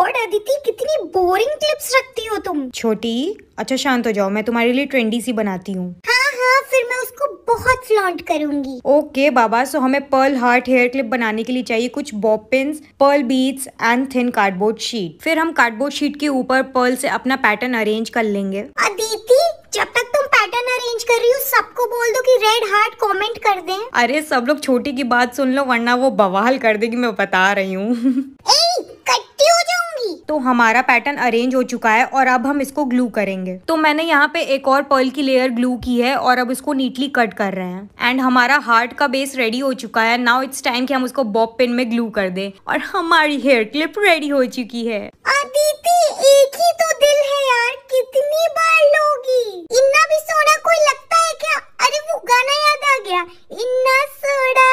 God Aditi कितनी boring clips रखती हो तुम छोटी अच्छा शांत हो जाओ मैं तुम्हारे लिए ट्रेंडी सी बनाती हूँ हाँ हाँ फिर मैं उसको बहुत फ्लॉन्ट करूंगी ओके okay, बाबा सो हमें पर्ल हार्ट हेयर क्लिप बनाने के लिए चाहिए कुछ bobby pins pearl beads and thin cardboard sheet फिर हम कार्डबोर्ड शीट के ऊपर पर्ल से अपना पैटर्न अरेंज कर लेंगे अदिति जब तक तुम पैटर्न अरेंज कर रही हो सबको बोल दो कि रेड हार्ट कमेंट कर दें अरे सब लोग छोटी की बात सुन लो वरना वो बवाल कर देगी मैं बता रही हूँ तो हमारा पैटर्न अरेंज हो चुका है और अब हम इसको ग्लू करेंगे तो मैंने यहाँ पे एक और पर्ल की लेयर ग्लू की है और अब इसको नीटली कट कर रहे हैं एंड हमारा हार्ट का बेस रेडी हो चुका है नाउ इट्स टाइम कि हम उसको बॉब पिन में ग्लू कर दे और हमारी हेयर क्लिप रेडी हो चुकी है अदिति एक ही तो दिल है यार कितनी बार लोगी इन्ना भी सोना कोई लगता है क्या अरे वो गाना याद आ गया इन्ना सोना